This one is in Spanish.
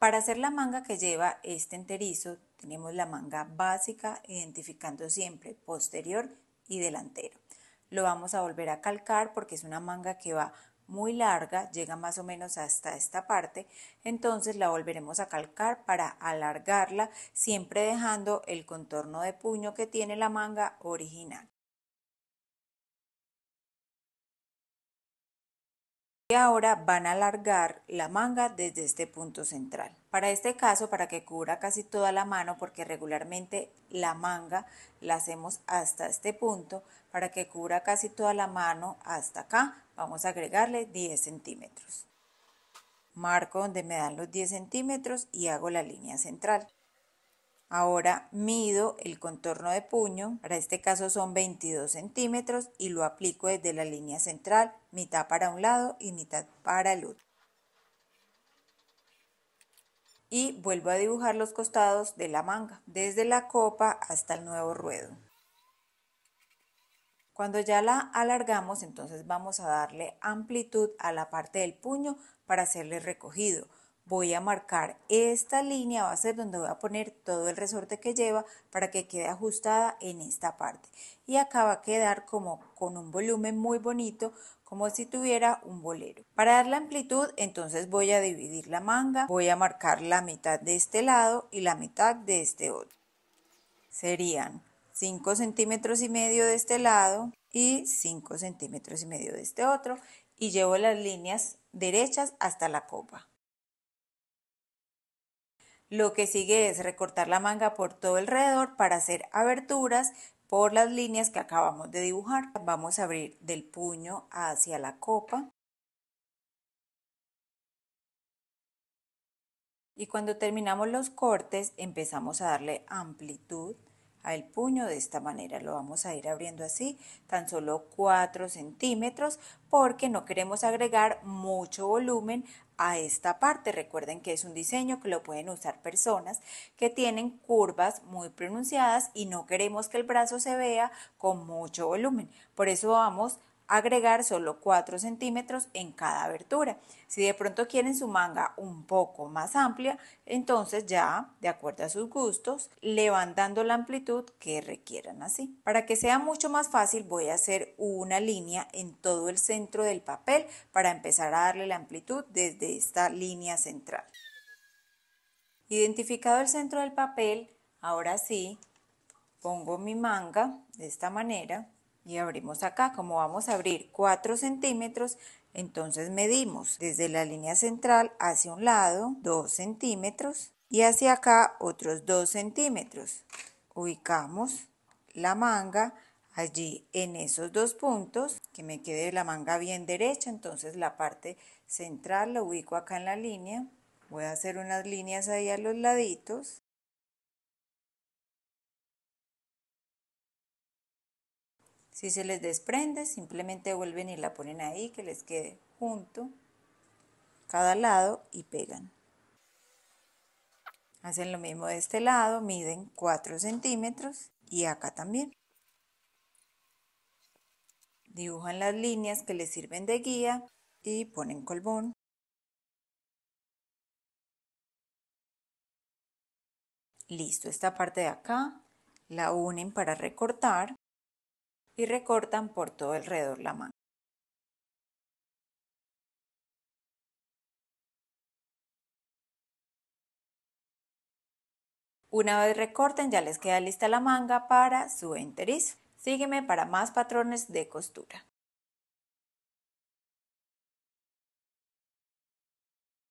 Para hacer la manga que lleva este enterizo, tenemos la manga básica, identificando siempre posterior y delantero. Lo vamos a volver a calcar porque es una manga que va muy larga, llega más o menos hasta esta parte, entonces la volveremos a calcar para alargarla, siempre dejando el contorno de puño que tiene la manga original. Y ahora van a alargar la manga desde este punto central. Para este caso, para que cubra casi toda la mano, porque regularmente la manga la hacemos hasta este punto, para que cubra casi toda la mano hasta acá, vamos a agregarle 10 centímetros. Marco donde me dan los 10 centímetros y hago la línea central. Ahora mido el contorno de puño, para este caso son 22 centímetros y lo aplico desde la línea central, mitad para un lado y mitad para el otro. Y vuelvo a dibujar los costados de la manga, desde la copa hasta el nuevo ruedo. Cuando ya la alargamos, entonces vamos a darle amplitud a la parte del puño para hacerle recogido voy a marcar esta línea, va a ser donde voy a poner todo el resorte que lleva para que quede ajustada en esta parte. Y acá va a quedar como con un volumen muy bonito, como si tuviera un bolero. Para dar la amplitud, entonces voy a dividir la manga, voy a marcar la mitad de este lado y la mitad de este otro. Serían 5 centímetros y medio de este lado y 5 centímetros y medio de este otro y llevo las líneas derechas hasta la copa. Lo que sigue es recortar la manga por todo alrededor para hacer aberturas por las líneas que acabamos de dibujar. Vamos a abrir del puño hacia la copa. Y cuando terminamos los cortes empezamos a darle amplitud al puño de esta manera. Lo vamos a ir abriendo así, tan solo 4 centímetros, porque no queremos agregar mucho volumen a esta parte. Recuerden que es un diseño que lo pueden usar personas que tienen curvas muy pronunciadas y no queremos que el brazo se vea con mucho volumen. Por eso vamos a agregar solo 4 centímetros en cada abertura. Si de pronto quieren su manga un poco más amplia, entonces ya, de acuerdo a sus gustos, levantando la amplitud que requieran así. Para que sea mucho más fácil voy a hacer una línea en todo el centro del papel para empezar a darle la amplitud desde esta línea central. Identificado el centro del papel, ahora sí, pongo mi manga de esta manera y abrimos acá. Como vamos a abrir 4 centímetros, entonces medimos desde la línea central hacia un lado 2 centímetros y hacia acá otros 2 centímetros. Ubicamos la manga allí en esos dos puntos, que me quede la manga bien derecha, entonces la parte central la ubico acá en la línea. Voy a hacer unas líneas ahí a los laditos Si se les desprende, simplemente vuelven y la ponen ahí, que les quede junto, cada lado y pegan. Hacen lo mismo de este lado, miden 4 centímetros y acá también. Dibujan las líneas que les sirven de guía y ponen colbón. Listo, esta parte de acá la unen para recortar y recortan por todo alrededor la manga. Una vez recorten ya les queda lista la manga para su enterizo. Sígueme para más patrones de costura.